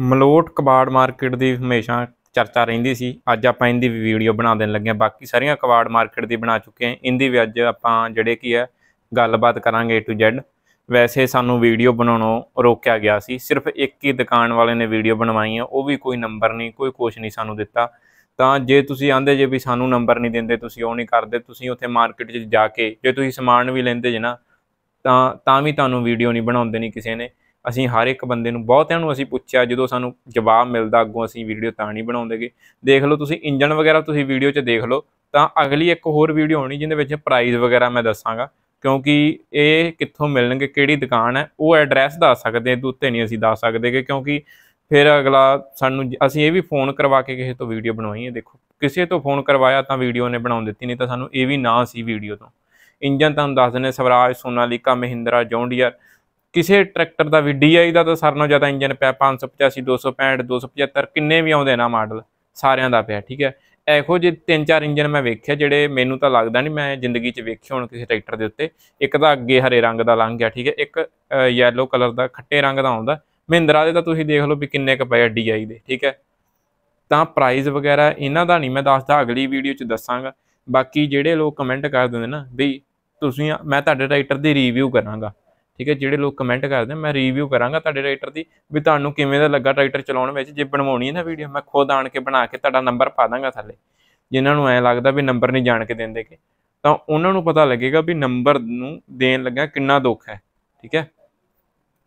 ਮਲੋਟ ਕਬਾੜ ਮਾਰਕੀਟ ਦੀ ਹਮੇਸ਼ਾ ਚਰਚਾ ਰਹਿੰਦੀ ਸੀ ਅੱਜ ਆਪਾਂ ਇਹਦੀ ਵੀ ਵੀਡੀਓ ਬਣਾ ਦੇਣ ਲੱਗੇ ਆ ਬਾਕੀ ਸਾਰੀਆਂ ਕਬਾੜ ਮਾਰਕੀਟ ਦੀ ਬਣਾ ਚੁੱਕੇ ਆ ਇਹਦੀ ਵੀ ਅੱਜ ਆਪਾਂ ਜਿਹੜੇ ਕੀ ਹੈ ਗੱਲਬਾਤ ਕਰਾਂਗੇ ਟੂ ਜ਼ੈਡ ਵੈਸੇ ਸਾਨੂੰ ਵੀਡੀਓ ਬਣਾਉਣੋਂ ਰੋਕਿਆ ਗਿਆ ਸੀ ਸਿਰਫ ਇੱਕ ਹੀ ਦੁਕਾਨ ਵਾਲੇ ਨੇ ਵੀਡੀਓ ਬਣਵਾਈ ਆ ਉਹ ਵੀ ਕੋਈ ਨੰਬਰ ਨਹੀਂ ਕੋਈ ਕੁਝ ਨਹੀਂ ਸਾਨੂੰ ਦਿੱਤਾ ਤਾਂ ਜੇ ਤੁਸੀਂ ਆਂਦੇ ਜੇ ਵੀ ਸਾਨੂੰ ਨੰਬਰ ਨਹੀਂ ਦਿੰਦੇ ਤੁਸੀਂ ਉਹ ਨਹੀਂ ਕਰਦੇ ਤੁਸੀਂ ਉੱਥੇ ਮਾਰਕੀਟ 'ਚ ਜਾ ਕੇ ਜੇ ਤੁਸੀਂ ਸਮਾਨ ਵੀ ਲੈਂਦੇ ਜੇ ਨਾ ਤਾਂ ਤਾਂ ਵੀ ਤੁਹਾਨੂੰ ਵੀਡੀਓ ਨਹੀਂ ਬਣਾਉਂਦੇ ਨਹੀਂ ਕਿਸੇ ਨੇ ਅਸੀਂ ਹਰ ਇੱਕ ਬੰਦੇ ਨੂੰ ਬਹੁਤਿਆਂ ਨੂੰ ਅਸੀਂ ਪੁੱਛਿਆ ਜਦੋਂ ਸਾਨੂੰ ਜਵਾਬ ਮਿਲਦਾ ਅੱਗੋਂ ਅਸੀਂ ਵੀਡੀਓ ਤਾਂ ਨਹੀਂ ਬਣਾਉਂਦੇਗੇ ਦੇਖ ਲਓ ਤੁਸੀਂ ਇੰਜਨ ਵਗੈਰਾ ਤੁਸੀਂ ਵੀਡੀਓ 'ਚ ਦੇਖ ਲਓ ਤਾਂ ਅਗਲੀ ਇੱਕ ਹੋਰ ਵੀਡੀਓ ਹੋਣੀ ਜਿਹਦੇ ਵਿੱਚ ਪ੍ਰਾਈਸ ਵਗੈਰਾ ਮੈਂ ਦੱਸਾਂਗਾ ਕਿਉਂਕਿ ਇਹ ਕਿੱਥੋਂ ਮਿਲਣਗੇ ਕਿਹੜੀ ਦੁਕਾਨ ਹੈ ਉਹ ਐਡਰੈਸ ਦੱਸ ਸਕਦੇ ਇਹਦੇ ਉੱਤੇ ਨਹੀਂ ਅਸੀਂ ਦੱਸ ਸਕਦੇਗੇ ਕਿਉਂਕਿ ਫਿਰ ਅਗਲਾ ਸਾਨੂੰ ਅਸੀਂ ਇਹ ਵੀ ਫੋਨ ਕਰਵਾ ਕੇ ਕਿਸੇ ਤੋਂ ਵੀਡੀਓ ਬਣਵਾਈ ਹੈ ਦੇਖੋ ਕਿਸੇ ਤੋਂ ਫੋਨ ਕਰਵਾਇਆ ਤਾਂ ਵੀਡੀਓ ਨੇ ਬਣਾਉਣ ਦਿੱਤੀ ਨਹੀਂ ਤਾਂ ਸਾਨੂੰ ਇਹ ਵੀ ਨਾ ਸੀ ਵੀਡੀਓ ਤੋਂ ਇੰਜਨ ਤੁਹਾਨੂੰ ਦੱਸ ਦਿੰਨੇ ਸਵਰਾਜ ਸੋਨਾਲੀਕਾ ਮਹਿੰਦਰਾ ਜੌਂਡੀਅਰ ਕਿਸੇ ਟਰੈਕਟਰ ਦਾ ਵੀ ਡੀਆਈ ਦਾ ਤਾਂ ਸਾਰਿਆਂ ਨਾਲੋਂ ਜ਼ਿਆਦਾ ਇੰਜਨ ਪਿਆ 585 265 275 ਕਿੰਨੇ ਵੀ ਆਉਂਦੇ ਨਾ ਮਾਡਲ ਸਾਰਿਆਂ ਦਾ ਪਿਆ ਠੀਕ ਹੈ ਇਹੋ ਜਿਹੇ ਤਿੰਨ ਚਾਰ ਇੰਜਨ ਮੈਂ ਵੇਖਿਆ ਜਿਹੜੇ ਮੈਨੂੰ ਤਾਂ ਲੱਗਦਾ ਨਹੀਂ ਮੈਂ ਜ਼ਿੰਦਗੀ 'ਚ ਵੇਖੇ ਹੋਣ ਕਿਸੇ ਟਰੈਕਟਰ ਦੇ ਉੱਤੇ ਇੱਕ ਤਾਂ ਅੱਗੇ ਹਰੇ ਰੰਗ ਦਾ ਲੰਘ ਗਿਆ ਠੀਕ ਹੈ ਇੱਕ ਯੈਲੋ ਕਲਰ ਦਾ ਖੱਟੇ ਰੰਗ ਦਾ ਆਉਂਦਾ ਮਹਿੰਦਰਾ ਦੇ ਤਾਂ ਤੁਸੀਂ ਦੇਖ ਲਓ ਵੀ ਕਿੰਨੇ ਕੁ ਪਏ ਡੀਆਈ ਦੇ ਠੀਕ ਹੈ ਤਾਂ ਪ੍ਰਾਈਸ ਵਗੈਰਾ ਇਹਨਾਂ ਦਾ ਨਹੀਂ ਮੈਂ ਦੱਸਦਾ ਅਗਲੀ ਵੀਡੀਓ 'ਚ ਦੱਸਾਂਗਾ ਬਾਕੀ ਜਿਹੜੇ ਲੋਕ ਕਮੈਂਟ ਕਰ ਦਿੰਦੇ ਨਾ ਵੀ ਤੁਸੀਂ ਮੈਂ ਤੁਹਾਡੇ ਟਰੈਕਟਰ ਦੀ ਰਿਵਿਊ ਕਰਾਂਗਾ ਠੀਕ ਹੈ ਜਿਹੜੇ ਲੋਕ ਕਮੈਂਟ ਕਰਦੇ ਮੈਂ ਰਿਵਿਊ ਕਰਾਂਗਾ ਤੁਹਾਡੇ ਰਾਈਟਰ ਦੀ ਵੀ ਤੁਹਾਨੂੰ ਕਿਵੇਂ ਦਾ ਲੱਗਾ ਟਰੈਕਟਰ ਚਲਾਉਣ ਵਿੱਚ ਜੇ ਬਣਵਾਉਣੀ ਹੈ ਨਾ ਵੀਡੀਓ ਮੈਂ ਖੁਦ ਆਣ ਕੇ ਬਣਾ ਕੇ ਤੁਹਾਡਾ ਨੰਬਰ ਪਾ ਦਾਂਗਾ ਥੱਲੇ ਜਿਨ੍ਹਾਂ ਨੂੰ ਐ ਲੱਗਦਾ ਵੀ ਨੰਬਰ ਨਹੀਂ ਜਾਣ ਕੇ ਦਿੰਦੇ ਕਿ ਤਾਂ ਉਹਨਾਂ ਨੂੰ ਪਤਾ ਲੱਗੇਗਾ ਵੀ ਨੰਬਰ ਨੂੰ ਦੇਣ ਲੱਗਾ ਕਿੰਨਾ ਦੁੱਖ ਹੈ ਠੀਕ ਹੈ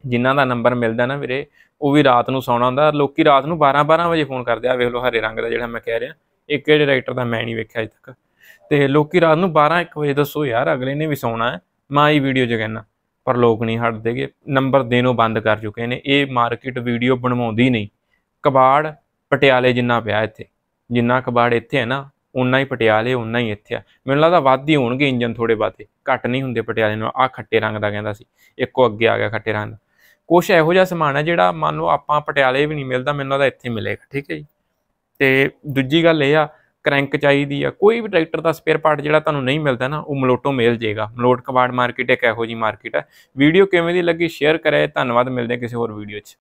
ਜਿਨ੍ਹਾਂ ਦਾ ਨੰਬਰ ਮਿਲਦਾ ਨਾ ਵੀਰੇ ਉਹ ਵੀ ਰਾਤ ਨੂੰ ਸੌਣਾ ਹੁੰਦਾ ਲੋਕੀ ਰਾਤ ਨੂੰ 12-12 ਵਜੇ ਫੋਨ ਕਰਦੇ ਆ ਵੇਖ ਲਓ ਹਰੇ ਰੰਗ ਦਾ ਜਿਹੜਾ ਮੈਂ ਕਹਿ ਰਿਹਾ ਇੱਕ ਇਹ ਡਾਇਰੈਕਟਰ ਦਾ ਮੈਂ ਨਹੀਂ ਵੇਖਿਆ ਅਜੇ ਤੱਕ ਤੇ ਲੋਕੀ ਰਾਤ ਨੂੰ 12-1 ਵਜੇ ਦੱਸੋ ਯਾਰ ਅਗਲੇ ਨੇ ਵੀ ਸੌਣਾ ਹੈ ਮੈਂ ਆਈ ਵੀਡੀਓ 'ਚ ਪਰ ਲੋਕ ਨਹੀਂ ਹਟਦੇਗੇ ਨੰਬਰ ਦੇਣੋ ਬੰਦ ਕਰ ਚੁੱਕੇ ਨੇ ਇਹ ਮਾਰਕੀਟ ਵੀਡੀਓ ਬਣਵਾਉਂਦੀ ਨਹੀਂ ਕਬਾੜ ਪਟਿਆਲੇ ਜਿੰਨਾ ਪਿਆ ਇੱਥੇ ਜਿੰਨਾ ਕਬਾੜ ਇੱਥੇ ਹੈ ਨਾ ਉਨਾ ਹੀ ਪਟਿਆਲੇ ਉਨਾ ਹੀ ਇੱਥੇ ਆ ਮੈਨੂੰ ਲੱਗਦਾ ਵੱਧ ਹੀ ਹੋਣਗੇ ਇੰਜਨ ਥੋੜੇ ਬਾਤੇ ਘੱਟ ਨਹੀਂ ਹੁੰਦੇ ਪਟਿਆਲੇ ਨੂੰ ਆ ਖੱਟੇ ਰੰਗ ਦਾ ਕਹਿੰਦਾ ਸੀ ਇੱਕੋ ਅੱਗੇ ਆ ਗਿਆ ਖੱਟੇ ਰੰਗ ਦਾ ਕੁਝ ਇਹੋ ਜਿਹਾ ਸਮਾਨ ਹੈ ਜਿਹੜਾ ਮੰਨ ਲਓ ਆਪਾਂ ਪਟਿਆਲੇ ਵੀ ਨਹੀਂ ਮਿਲਦਾ ਮੈਨੂੰ ਲੱਗਦਾ ਇੱਥੇ ਮਿਲੇਗਾ ਠੀਕ ਹੈ ਜੀ ਤੇ ਦੂਜੀ ਗੱਲ ਇਹ ਆ ਕ੍ਰੈਂਕ ਚਾਹੀਦੀ ਆ ਕੋਈ ਵੀ ਟਰੈਕਟਰ ਦਾ ਸਪੇਅਰ ਪਾਰਟ ਜਿਹੜਾ ਤੁਹਾਨੂੰ ਨਹੀਂ ਮਿਲਦਾ ਨਾ ਉਹ ਮਲੋਟੋ ਮਿਲ ਜੇਗਾ ਮਲੋਟ ਕਬਾੜ ਮਾਰਕੀਟ ਇੱਕ ਇਹੋ ਜੀ ਮਾਰਕੀਟ ਹੈ ਵੀਡੀਓ ਕਿਵੇਂ ਦੀ ਲੱਗੀ ਸ਼ੇਅਰ ਕਰਿਆ ਧੰਨਵਾਦ ਮਿਲਦੇ ਕਿਸੇ ਹੋਰ ਵੀਡੀਓ 'ਚ